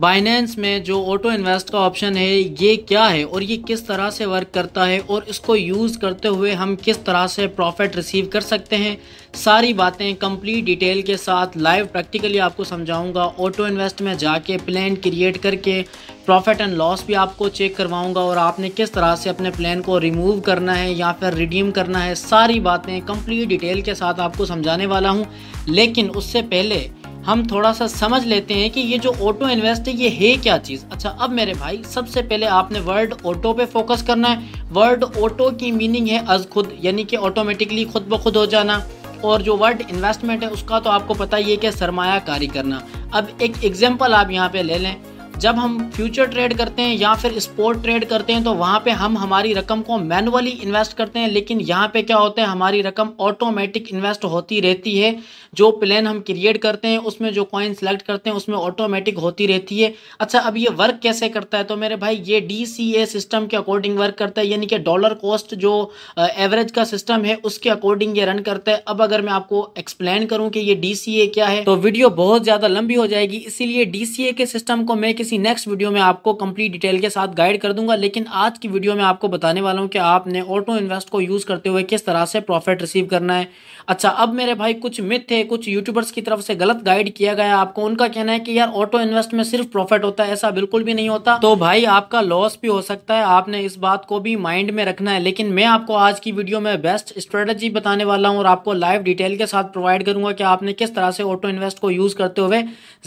Binance में जो auto invest का ऑप्शन है ये क्या है और ये किस तरह से वर्क करता है और इसको यूज़ करते हुए हम किस तरह से प्रॉफिट रिसीव कर सकते हैं सारी बातें कंप्लीट डिटेल के साथ लाइव प्रैक्टिकली आपको समझाऊंगा ऑटो इन्वेस्ट में जाके प्लान क्रिएट करके प्रॉफिट एंड लॉस भी आपको चेक करवाऊंगा और आपने किस तरह से अपने प्लान को रिमूव करना है या फिर रिडीम करना है सारी बातें कंप्लीट डिटेल के साथ आपको समझाने वाला हूँ लेकिन उससे पहले हम थोड़ा सा समझ लेते हैं कि ये जो ऑटो इन्वेस्ट है ये है क्या चीज़ अच्छा अब मेरे भाई सबसे पहले आपने वर्ड ऑटो पे फोकस करना है वर्ड ऑटो की मीनिंग है अज खुद यानी कि ऑटोमेटिकली खुद ब खुद हो जाना और जो वर्ड इन्वेस्टमेंट है उसका तो आपको पता ही है कि सरमाकारी करना अब एक एग्जाम्पल आप यहाँ पे ले लें जब हम फ्यूचर ट्रेड करते हैं या फिर स्पोर्ट ट्रेड करते हैं तो वहाँ पे हम हमारी रकम को मैनुअली इन्वेस्ट करते हैं लेकिन यहाँ पे क्या होता है हमारी रकम ऑटोमेटिक इन्वेस्ट होती रहती है जो प्लान हम क्रिएट करते हैं उसमें जो कॉइन सेलेक्ट करते हैं उसमें ऑटोमेटिक होती रहती है अच्छा अब ये वर्क कैसे करता है तो मेरे भाई ये डी सिस्टम के अकॉर्डिंग वर्क करता है यानी कि डॉलर कॉस्ट जो एवरेज का सिस्टम है उसके अकॉर्डिंग ये रन करता है अब अगर मैं आपको एक्सप्लेन करूँ कि ये डी क्या है तो वीडियो बहुत ज़्यादा लंबी हो जाएगी इसीलिए डी के सिस्टम को मैं किसी नेक्स्ट वीडियो में आपको कंप्लीट डिटेल के साथ गाइड कर दूंगा लेकिन आज की वीडियो में आपको बताने वाला हूँ कि आपने ऑटो इन्वेस्ट को यूज़ करते हुए किस तरह से प्रॉफिट रिसीव करना है अच्छा अब मेरे भाई कुछ मिथ थे कुछ यूट्यूबर्स की तरफ से गलत गाइड किया गया आपको उनका कहना है कि यार ऑटो इन्वेस्ट में सिर्फ प्रॉफिट होता है ऐसा बिल्कुल भी नहीं होता तो भाई आपका लॉस भी हो सकता है आपने इस बात को भी माइंड में रखना है लेकिन मैं आपको आज की वीडियो में बेस्ट स्ट्रेटेजी बताने वाला हूँ और आपको लाइव डिटेल के साथ प्रोवाइड करूंगा कि आपने किस तरह से ऑटो इन्वेस्ट को यूज़ करते हुए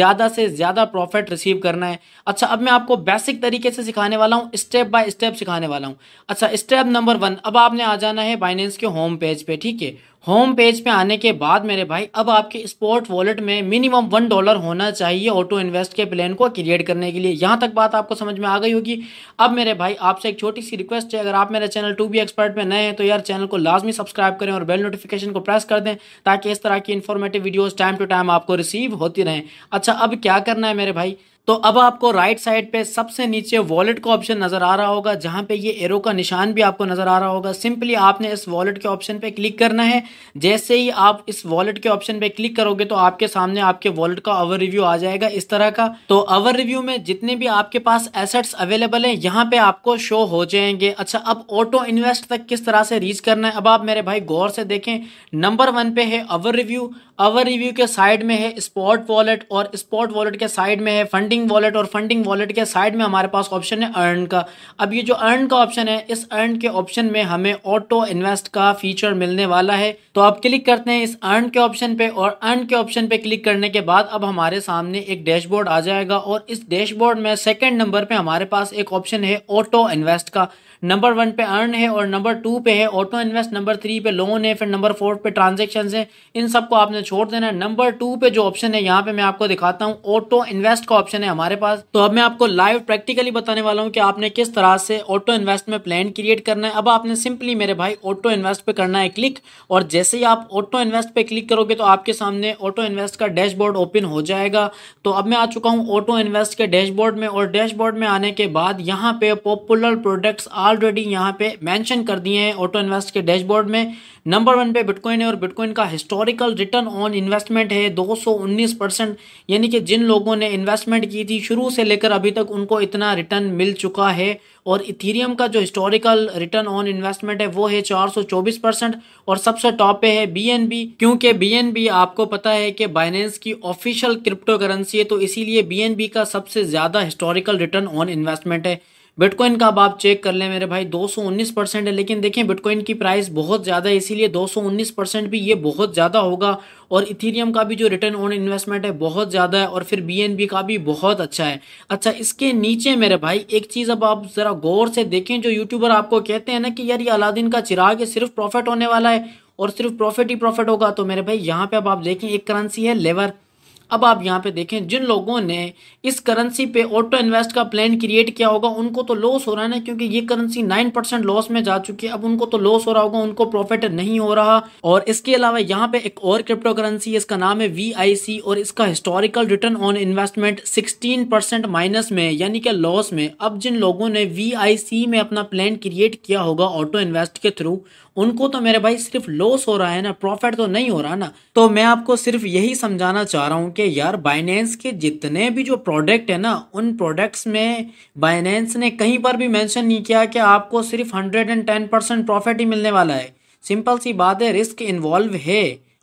ज़्यादा से ज़्यादा प्रॉफिट रिसीव करना है है अच्छा अब मैं आपको बेसिक तरीके से सिखाने वाला हूँ स्टेप बाय स्टेप सिखाने वाला हूँ अच्छा स्टेप नंबर वन अब आपने आ जाना है बाइनेंस के होम पेज पे ठीक है होम पेज पे आने के बाद मेरे भाई अब आपके स्पोर्ट वॉलेट में मिनिमम वन डॉलर होना चाहिए ऑटो इन्वेस्ट के प्लान को क्रिएट करने के लिए यहाँ तक बात आपको समझ में आ गई होगी अब मेरे भाई आपसे एक छोटी सी रिक्वेस्ट है अगर आप मेरे चैनल टू बी एक्सपर्ट में नए हैं तो यार चैनल को लाजमी सब्सक्राइब करें और बेल नोटिफिकेशन को प्रेस कर दें ताकि इस तरह की informative videos time to time आपको रिसीव होती रहें अच्छा अब क्या करना है मेरे भाई तो अब आपको राइट साइड पे सबसे नीचे वॉलेट का ऑप्शन नज़र आ रहा होगा जहां पे ये एरो का निशान भी आपको नज़र आ रहा होगा सिंपली आपने इस वॉलेट के ऑप्शन पे क्लिक करना है जैसे ही आप इस वॉलेट के ऑप्शन पे क्लिक करोगे तो आपके सामने आपके वॉलेट का ओवर रिव्यू आ जाएगा इस तरह का तो ओवर रिव्यू में जितने भी आपके पास एसेट्स अवेलेबल है यहाँ पे आपको शो हो जाएंगे अच्छा अब ऑटो इन्वेस्ट तक किस तरह से रीच करना है अब आप मेरे भाई गौर से देखें नंबर वन पे है अवर रिव्यू अवर रिव्यू के साइड में है स्पॉट वॉलेट और स्पॉट वॉलेट के साइड में है फंडिंग वॉलेट और फंडिंग वॉलेट के साइड में हमारे पास ऑप्शन है अर्न का अब ये जो अर्न का ऑप्शन है इस अर्न के ऑप्शन में हमें ऑटो इन्वेस्ट का फीचर मिलने वाला है तो आप क्लिक करते हैं इस अर्न के ऑप्शन पे और अर्न के ऑप्शन पे क्लिक करने के बाद अब हमारे सामने एक डैशबोर्ड आ जाएगा और इस डैशबोर्ड में सेकेंड नंबर पर हमारे पास एक ऑप्शन है ऑटो इन्वेस्ट का नंबर वन पे अर्न है और नंबर टू पे है ऑटो इन्वेस्ट नंबर थ्री पे लोन है फिर नंबर फोर पे ट्रांजेक्शन है इन सबको आपने छोड़ देना है नंबर टू पे जो ऑप्शन है यहाँ पे मैं आपको दिखाता हूँ ऑटो इन्वेस्ट का ऑप्शन है हमारे पास तो अब मैं आपको लाइव प्रैक्टिकली बताने वाला हूँ कि आपने किस तरह से ऑटो इन्वेस्ट में प्लान क्रिएट करना है अब आपने सिंपली मेरे भाई ऑटो इन्वेस्ट पे करना है क्लिक और जैसे ही आप ऑटो इन्वेस्ट पे क्लिक करोगे तो आपके सामने ऑटो इन्वेस्ट का डैशबोर्ड ओपन हो जाएगा तो अब मैं आ चुका हूँ ऑटो इन्वेस्ट के डैशबोर्ड में और डैशबोर्ड में आने के बाद यहाँ पे पॉपुलर प्रोडक्ट्स ऑलरेडी यहाँ पे मेंशन कर दिए हैं ऑटो इन्वेस्ट के डैशबोर्ड में नंबर वन पे बिटकॉइन है और बिटकॉइन का हिस्टोरिकल रिटर्न ऑन इन्वेस्टमेंट है 219 परसेंट यानी कि जिन लोगों ने इन्वेस्टमेंट की थी शुरू से लेकर अभी तक उनको इतना रिटर्न मिल चुका है और इथीरियम का जो हिस्टोरिकल रिटर्न ऑन इन्वेस्टमेंट है वो है 424 परसेंट और सबसे टॉप पे है बी क्योंकि बी आपको पता है कि बाइनेंस की ऑफिशियल क्रिप्टो करेंसी है तो इसीलिए बी का सबसे ज़्यादा हिस्टोरिकल रिटर्न ऑन इन्वेस्टमेंट है बिटकॉइन का अब आप चेक कर लें मेरे भाई 219 परसेंट है लेकिन देखें बिटकॉइन की प्राइस बहुत ज़्यादा है इसीलिए 219 परसेंट भी ये बहुत ज़्यादा होगा और इथीरियम का भी जो रिटर्न ऑन इन्वेस्टमेंट है बहुत ज़्यादा है और फिर बी का भी बहुत अच्छा है अच्छा इसके नीचे मेरे भाई एक चीज़ अब आप ज़रा गौर से देखें जो यूट्यूबर आपको कहते हैं ना कि यार ये अलादीन का चिराग है सिर्फ प्रॉफिट होने वाला है और सिर्फ प्रॉफिट ही प्रॉफिट होगा तो मेरे भाई यहाँ पर अब आप देखें एक करेंसी है लेवर अब आप यहाँ पे देखें जिन लोगों ने इस करेंसी पे ऑटो इन्वेस्ट का प्लान क्रिएट किया होगा उनको तो लॉस हो रहा है ना क्योंकि ये करेंसी नाइन परसेंट लॉस में जा चुकी है अब उनको तो लॉस हो रहा होगा उनको प्रॉफिट नहीं हो रहा और इसके अलावा यहाँ पे एक और क्रिप्टो करेंसी इसका नाम है वी और इसका historical return on investment sixteen minus में यानी कि लॉस में अब जिन लोगों ने वी में अपना प्लान क्रिएट किया होगा ऑटो इन्वेस्ट के थ्रू उनको तो मेरे भाई सिर्फ लॉस हो रहा है ना प्रॉफिट तो नहीं हो रहा ना तो मैं आपको सिर्फ यही समझाना चाह रहा हूँ क्योंकि यार बाइनेंस के जितने भी जो प्रोडक्ट है ना उन प्रोडक्ट्स में बाइनेंस ने कहीं पर भी मेंशन नहीं किया कि आपको सिर्फ hundred and ten percent profit ही मिलने वाला है सिंपल सी बात है रिस्क इन्वॉल्व है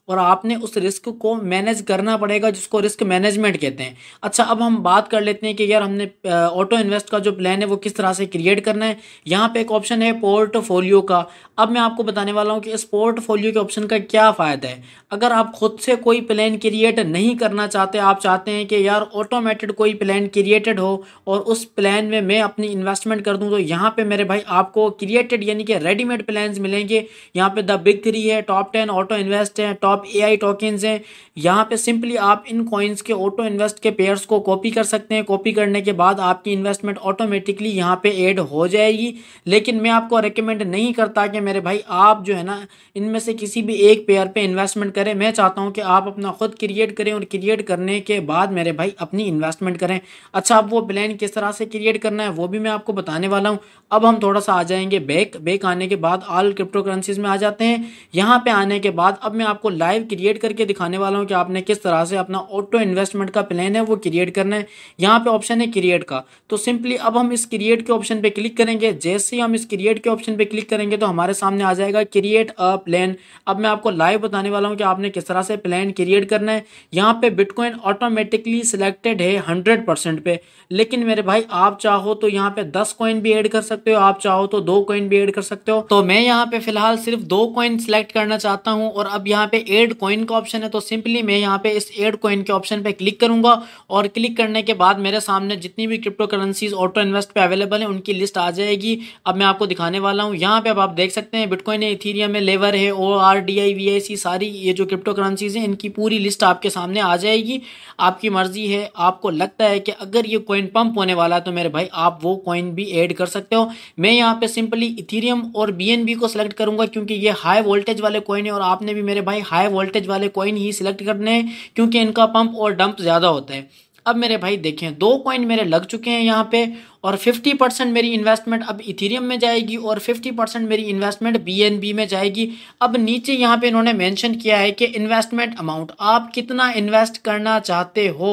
और आपने उस रिस्क को मैनेज करना पड़ेगा जिसको रिस्क मैनेजमेंट कहते हैं अच्छा अब हम बात कर लेते हैं कि यार हमने ऑटो इन्वेस्ट का जो प्लान है वो किस तरह से क्रिएट करना है यहाँ पे एक ऑप्शन है पोर्टफोलियो का अब मैं आपको बताने वाला हूँ कि इस पोर्टफोलियो के ऑप्शन का क्या फ़ायदा है अगर आप खुद से कोई प्लान क्रिएट नहीं करना चाहते आप चाहते हैं कि यार ऑटोमेटेड कोई प्लान क्रिएटेड हो और उस प्लान में मैं अपनी इन्वेस्टमेंट कर दूँ तो यहाँ पर मेरे भाई आपको क्रिएटेड यानी कि रेडीमेड प्लान मिलेंगे यहाँ पर द बिग थ्री है टॉप टेन ऑटो इन्वेस्ट है टॉप टॉप ए आई टोकन्स हैं यहाँ पे सिंपली आप इन कॉइन्स के ऑटो इन्वेस्ट के पेयर्स को कॉपी कर सकते हैं कॉपी करने के बाद आपकी इन्वेस्टमेंट ऑटोमेटिकली यहाँ पे ऐड हो जाएगी लेकिन मैं आपको रिकमेंड नहीं करता कि मेरे भाई आप जो है ना इनमें से किसी भी एक पेयर पे इन्वेस्टमेंट करें मैं चाहता हूँ कि आप अपना खुद क्रिएट करें और क्रिएट करने के बाद मेरे भाई अपनी इन्वेस्टमेंट करें अच्छा अब वो प्लान किस तरह से क्रिएट करना है वो भी मैं आपको बताने वाला हूँ अब हम थोड़ा सा आ जाएंगे बैक बैक आने के बाद ऑल क्रिप्टो करेंसीज में आ जाते हैं यहाँ पर आने के बाद अब मैं आपको लाइव क्रिएट करके दिखाने वाला हूँ कि आपने किस तरह से अपना ऑटो इन्वेस्टमेंट का प्लान है वो क्रिएट करना है यहाँ पे ऑप्शन है क्रिएट का तो सिंपली अब हम इस क्रिएट के ऑप्शन पे क्लिक करेंगे जैसे ही हम इस क्रिएट के ऑप्शन पे क्लिक करेंगे तो हमारे सामने आ जाएगा क्रिएट अ प्लान अब मैं आपको लाइव बताने वाला हूँ कि आपने किस तरह से प्लान क्रिएट करना है यहाँ पे बिटकॉइन ऑटोमेटिकली सिलेक्टेड है हंड्रेड पे लेकिन मेरे भाई आप चाहो तो यहाँ पे दस कॉइन भी एड कर सकते हो आप चाहो तो दो कॉइन भी एड कर सकते हो तो मैं यहाँ पे फिलहाल सिर्फ दो कॉइन सिलेक्ट करना चाहता हूँ और अब यहाँ पे एड कॉइन का ऑप्शन है तो सिंपली मैं यहाँ पे इस एड कॉइन के ऑप्शन पे क्लिक करूंगा और क्लिक करने के बाद मेरे सामने जितनी भी क्रिप्टो करेंसीज ऑटो इन्वेस्ट पे अवेलेबल है उनकी लिस्ट आ जाएगी अब मैं आपको दिखाने वाला हूँ यहाँ पे अब आप देख सकते हैं बिटकॉइन है इथीरिया में लेवर है O R D I V I C सारी ये जो क्रिप्टो करेंसीज है इनकी पूरी लिस्ट आपके सामने आ जाएगी आपकी मर्जी है आपको लगता है कि अगर ये कॉइन पंप होने वाला है तो मेरे भाई आप वो कॉइन भी एड कर सकते हो मैं यहाँ पे सिंपली इथीरियम और बी को सेलेक्ट करूंगा क्योंकि ये हाई वोल्टेज वाले कॉइन है और आपने भी मेरे भाई हाई हाई वोल्टेज वाले कॉइन ही सिलेक्ट करने हैं क्योंकि इनका पंप और डंप ज़्यादा होता है अब मेरे भाई देखें दो कॉइन मेरे लग चुके हैं यहाँ पे और 50 परसेंट मेरी इन्वेस्टमेंट अब इथेरियम में जाएगी और 50 परसेंट मेरी इन्वेस्टमेंट बी में जाएगी अब नीचे यहाँ पे इन्होंने मेंशन किया है कि इन्वेस्टमेंट अमाउंट आप कितना इन्वेस्ट करना चाहते हो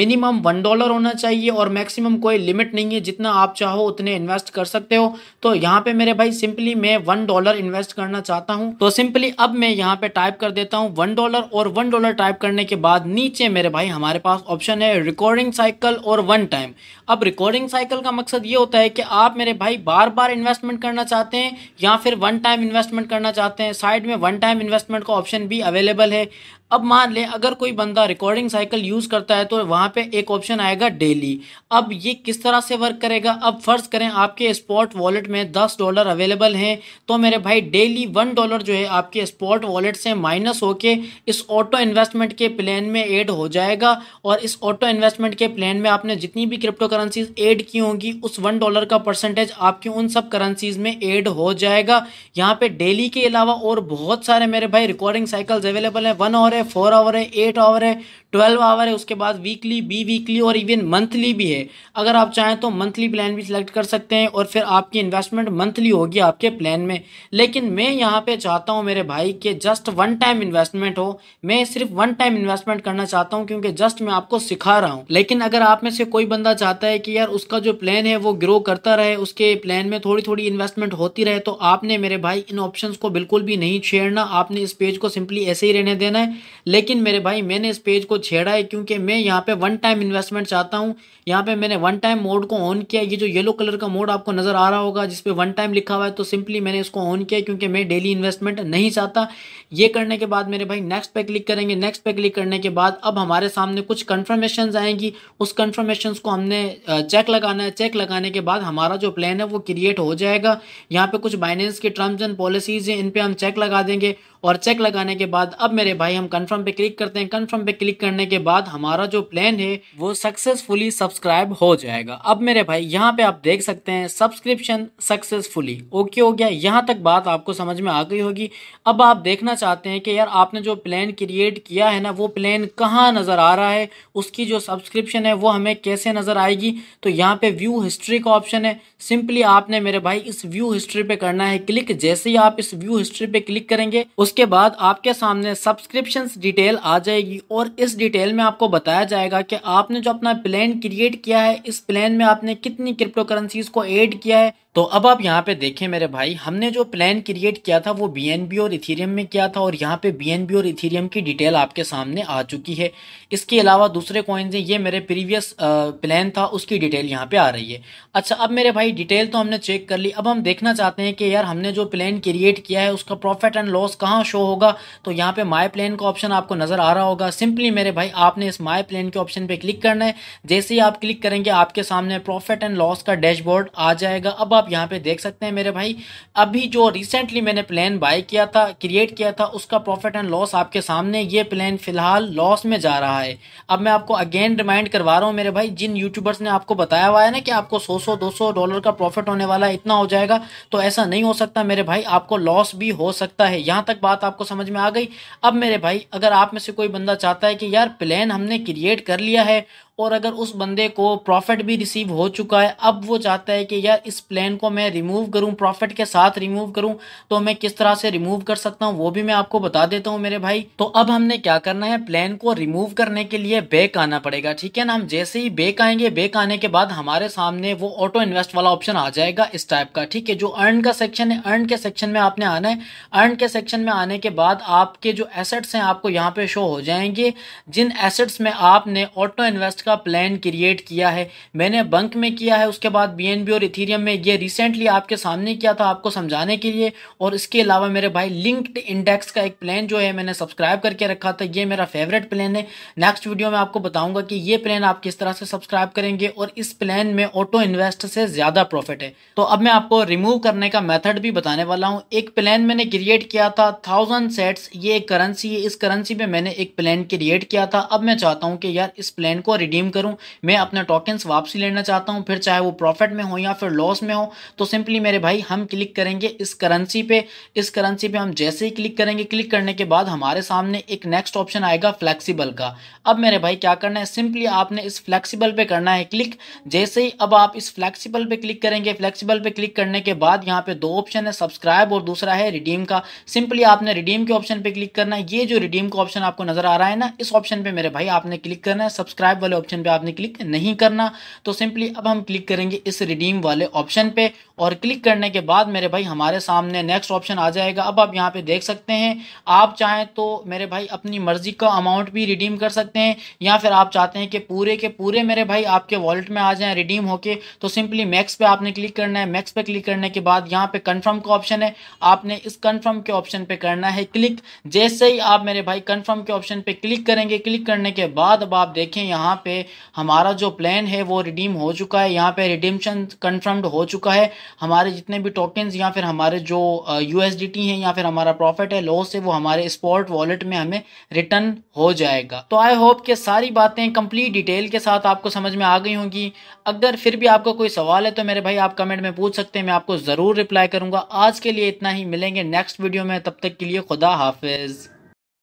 मिनिमम वन डॉलर होना चाहिए और मैक्सिमम कोई लिमिट नहीं है जितना आप चाहो उतने इन्वेस्ट कर सकते हो तो यहाँ पे मेरे भाई सिंपली मैं वन डॉलर इन्वेस्ट करना चाहता हूँ तो सिंपली अब मैं यहाँ पे टाइप कर देता हूँ वन डॉलर और वन डॉलर टाइप करने के बाद नीचे मेरे भाई हमारे पास ऑप्शन है रिकॉर्डिंग साइकिल और वन टाइम अब रिकॉर्डिंग साइकिल का मकसद ये होता है कि आप मेरे भाई बार बार इन्वेस्टमेंट करना चाहते हैं या फिर वन टाइम इन्वेस्टमेंट करना चाहते हैं साइड में वन टाइम इन्वेस्टमेंट का ऑप्शन भी अवेलेबल है अब मान लें अगर कोई बंदा रिकॉर्डिंग साइकिल यूज़ करता है तो वहां पे एक ऑप्शन आएगा डेली अब ये किस तरह से वर्क करेगा अब फ़र्ज़ करें आपके स्पॉट वॉलेट में दस डॉलर अवेलेबल हैं तो मेरे भाई डेली वन डॉलर जो है आपके स्पॉट वॉलेट से माइनस होके इस ऑटो इन्वेस्टमेंट के प्लान में एड हो जाएगा और इस ऑटो इन्वेस्टमेंट के प्लान में आपने जितनी भी क्रिप्टो करेंसीज एड की होंगी उस वन डॉलर का परसेंटेज आपकी उन सब करेंसीज में एड हो जाएगा यहाँ पे डेली के अलावा और बहुत सारे मेरे भाई रिकॉर्डिंग साइकिल्स अवेलेबल हैं वन और है है फोर आवर है एट आवर है ट्वेल्व आवर है उसके बाद वीकली बी वीकली और इवन मंथली भी है अगर आप चाहें तो मंथली प्लान भी सिलेक्ट कर सकते हैं और फिर आपकी इन्वेस्टमेंट मंथली होगी आपके प्लान में लेकिन मैं यहाँ पे चाहता हूँ मेरे भाई के जस्ट वन टाइम इन्वेस्टमेंट हो मैं सिर्फ वन टाइम इन्वेस्टमेंट करना चाहता हूँ क्योंकि जस्ट मैं आपको सिखा रहा हूँ लेकिन अगर आप में से कोई बंदा चाहता है कि यार उसका जो प्लान है वो ग्रो करता रहे उसके प्लान में थोड़ी थोड़ी इन्वेस्टमेंट होती रहे तो आपने मेरे भाई इन ऑप्शंस को बिल्कुल भी नहीं छेड़ना आपने इस पेज को सिंपली ऐसे ही रहने देना है लेकिन मेरे भाई मैंने इस पेज को छेड़ा है क्योंकि मैं यहाँ पे वन टाइम इन्वेस्टमेंट चाहता हूँ यहाँ पे मैंने वन टाइम मोड को ऑन किया ये जो येलो कलर का मोड आपको नज़र आ रहा होगा जिसपे वन टाइम लिखा हुआ है तो सिंपली मैंने इसको ऑन किया क्योंकि मैं डेली इन्वेस्टमेंट नहीं चाहता ये करने के बाद मेरे भाई नेक्स्ट पे क्लिक करेंगे नेक्स्ट पे क्लिक करने के बाद अब हमारे सामने कुछ कन्फर्मेशन आएंगी उस कन्फर्मेशन को हमने चेक लगाना है चेक लगाने के बाद हमारा जो प्लान है वो क्रिएट हो जाएगा यहाँ पे कुछ बाइनेंस की टर्म्स एंड पॉलिसीज हैं इन हम चेक लगा देंगे और चेक लगाने के बाद अब मेरे भाई हम कन्फर्म पे क्लिक करते हैं कन्फर्म पे क्लिक करने के बाद हमारा जो प्लान है वो सक्सेसफुली सब्सक्राइब हो जाएगा अब मेरे भाई यहाँ पे आप देख सकते हैं सब्सक्रिप्शन सक्सेसफुली ओके हो गया यहाँ तक बात आपको समझ में आ गई होगी अब आप देखना चाहते हैं कि यार आपने जो प्लान क्रिएट किया है ना वो प्लान कहाँ नज़र आ रहा है उसकी जो सब्सक्रिप्शन है वो हमें कैसे नज़र आएगी तो यहाँ पे व्यू हिस्ट्री का ऑप्शन है सिंपली आपने मेरे भाई इस व्यू हिस्ट्री पे करना है क्लिक जैसे ही आप इस व्यू हिस्ट्री पे क्लिक करेंगे उस उसके बाद आपके सामने सब्सक्रिप्शन डिटेल आ जाएगी और इस डिटेल में आपको बताया जाएगा कि आपने जो अपना प्लान क्रिएट किया है इस प्लान में आपने कितनी क्रिप्टो करेंसीज को ऐड किया है तो अब आप यहाँ पे देखें मेरे भाई हमने जो प्लान क्रिएट किया था वो बी और इथेरियम में किया था और यहाँ पे बी और इथेरियम की डिटेल आपके सामने आ चुकी है इसके अलावा दूसरे कॉइन्स हैं ये मेरे प्रीवियस प्लान था उसकी डिटेल यहाँ पे आ रही है अच्छा अब मेरे भाई डिटेल तो हमने चेक कर ली अब हम देखना चाहते हैं कि यार हमने जो प्लान क्रिएट किया है उसका प्रॉफिट एंड लॉस कहाँ कहाँ शो होगा तो यहाँ पे माई प्लान का ऑप्शन आपको नज़र आ रहा होगा सिंपली मेरे भाई आपने इस माई प्लान के ऑप्शन पे क्लिक करना है जैसे ही आप क्लिक करेंगे आपके सामने प्रॉफिट एंड लॉस का डैशबोर्ड आ जाएगा अब आप यहाँ पे देख सकते हैं मेरे भाई अभी जो रिसेंटली मैंने प्लान बाय किया था क्रिएट किया था उसका प्रॉफिट एंड लॉस आपके सामने ये प्लान फिलहाल लॉस में जा रहा है अब मैं आपको अगेन रिमाइंड करवा रहा हूँ मेरे भाई जिन यूट्यूबर्स ने आपको बताया हुआ है ना कि आपको सौ सौ दो सौ डॉलर का प्रॉफिट होने वाला है इतना हो जाएगा तो ऐसा नहीं हो सकता मेरे भाई आपको लॉस भी हो सकता है यहाँ तक बात बात आपको समझ में आ गई अब मेरे भाई अगर आप में से कोई बंदा चाहता है कि यार प्लान हमने क्रिएट कर लिया है और अगर उस बंदे को प्रॉफिट भी रिसीव हो चुका है अब वो चाहता है कि यार इस प्लान को मैं रिमूव करूं प्रॉफिट के साथ रिमूव करूं तो मैं किस तरह से रिमूव कर सकता हूं वो भी मैं आपको बता देता हूं मेरे भाई तो अब हमने क्या करना है प्लान को रिमूव करने के लिए बेक आना पड़ेगा ठीक है ना हम जैसे ही बेक आएंगे बेक आने के बाद हमारे सामने वो ऑटो इन्वेस्ट वाला ऑप्शन आ जाएगा इस टाइप का ठीक है जो अर्न का सेक्शन है अर्न के सेक्शन में आपने आना है अर्न के सेक्शन में आने के बाद आपके जो एसेट्स हैं आपको यहाँ पे शो हो जाएंगे जिन एसेट्स में आपने ऑटो इन्वेस्ट का प्लान क्रिएट किया है मैंने बंक में किया है उसके बाद बी और इथीरियम में ये रिसेंटली आपके सामने किया था आपको समझाने के लिए और इसके अलावा मेरे भाई लिंक्ड इंडेक्स का एक प्लान जो है मैंने सब्सक्राइब करके रखा था ये मेरा फेवरेट प्लान है नेक्स्ट वीडियो में आपको बताऊंगा कि ये प्लान आप किस तरह से सब्सक्राइब करेंगे और इस प्लान में ऑटो इन्वेस्ट से ज़्यादा प्रॉफिट है तो अब मैं आपको रिमूव करने का मेथड भी बताने वाला हूँ एक प्लान मैंने क्रिएट किया था थाउजेंड सेट्स ये एक करेंसी है इस करेंसी में मैंने एक प्लान क्रिएट किया था अब मैं चाहता हूँ कि यार इस प्लान को रिड रिडीम करूं मैं अपना टोकन्स वापसी लेना चाहता हूं फिर चाहे वो प्रॉफिट में हो या फिर लॉस में हो तो सिंपली मेरे भाई हम क्लिक करेंगे इस करेंसी पे इस करेंसी पे हम जैसे ही क्लिक करेंगे क्लिक करने के बाद हमारे सामने एक नेक्स्ट ऑप्शन आएगा फ्लैक्सीबल का अब मेरे भाई क्या करना है सिंपली आपने इस फ्लैक्सीबल पे करना है क्लिक जैसे ही अब आप इस फ्लैक्सीबल पे क्लिक करेंगे फ्लैक्सीबल पे क्लिक करने के बाद यहाँ पे दो ऑप्शन है सब्सक्राइब और दूसरा है रिडीम का सिंपली आपने रिडीम के ऑप्शन पे क्लिक करना है ये जो रिडीम का ऑप्शन आपको नजर आ रहा है ना इस ऑप्शन पे मेरे भाई आपने क्लिक करना है सब्सक्राइब वाले ऑप्शन पे आपने क्लिक नहीं करना तो सिंपली अब हम क्लिक करेंगे इस रिडीम वाले ऑप्शन पे और क्लिक करने के बाद मेरे भाई हमारे सामने नेक्स्ट ऑप्शन आ जाएगा अब आप यहाँ पे देख सकते हैं आप चाहें तो मेरे भाई अपनी मर्जी का अमाउंट भी रिडीम कर सकते हैं या फिर आप चाहते हैं कि पूरे के पूरे मेरे भाई आपके वॉलेट में आ जाएं रिडीम होके तो सिंपली मैक्स पे आपने क्लिक करना है मैक्स पे क्लिक करने के बाद यहाँ पे कन्फर्म का ऑप्शन है आपने इस कन्फर्म के ऑप्शन पे करना है क्लिक जैसे ही आप मेरे भाई कन्फर्म के ऑप्शन पे क्लिक करेंगे क्लिक करने के बाद अब आप देखें यहाँ पे हमारा जो प्लान है वो रिडीम हो चुका है यहाँ पे रिडीमशन कन्फर्म्ड हो चुका है हमारे जितने भी टोकन्स या फिर हमारे जो यू हैं या फिर हमारा प्रॉफिट है लॉस है वो हमारे स्पॉट वॉलेट में हमें रिटर्न हो जाएगा तो आई होप कि सारी बातें कंप्लीट डिटेल के साथ आपको समझ में आ गई होंगी अगर फिर भी आपका कोई सवाल है तो मेरे भाई आप कमेंट में पूछ सकते हैं मैं आपको ज़रूर रिप्लाई करूंगा आज के लिए इतना ही मिलेंगे नेक्स्ट वीडियो में तब तक के लिए खुदा हाफिज़